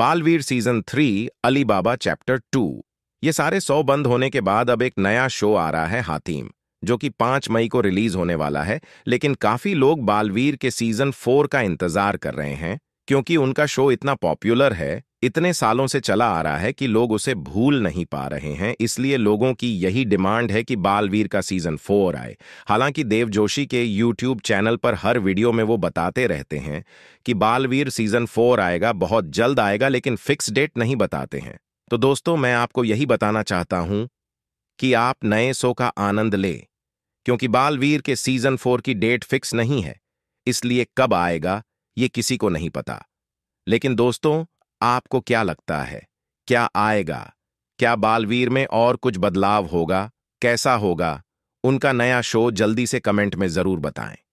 Baalveer season three Alibaba chapter two ये सारे सौ बंद होने के बाद अब एक नया शो आ रहा है हाथीम जो कि पांच मई को रिलीज होने वाला है लेकिन काफी लोग बालवीर के सीजन फोर का इंतजार कर रहे हैं क्योंकि उनका शो इतना पॉपुलर है इतने सालों से चला आ रहा है कि लोग उसे भूल नहीं पा रहे हैं इसलिए लोगों की यही डिमांड है कि बालवीर का सीजन फोर आए हालांकि देव जोशी के यूट्यूब चैनल पर हर वीडियो में वो बताते रहते हैं कि बालवीर सीजन फोर आएगा बहुत जल्द आएगा लेकिन फिक्स डेट नहीं बताते हैं तो दोस्तों मैं आपको यही बताना चाहता हूं कि आप नए शो का आनंद ले क्योंकि बालवीर के सीजन फोर की डेट फिक्स नहीं है इसलिए कब आएगा ये किसी को नहीं पता लेकिन दोस्तों आपको क्या लगता है क्या आएगा क्या बालवीर में और कुछ बदलाव होगा कैसा होगा उनका नया शो जल्दी से कमेंट में ज़रूर बताएं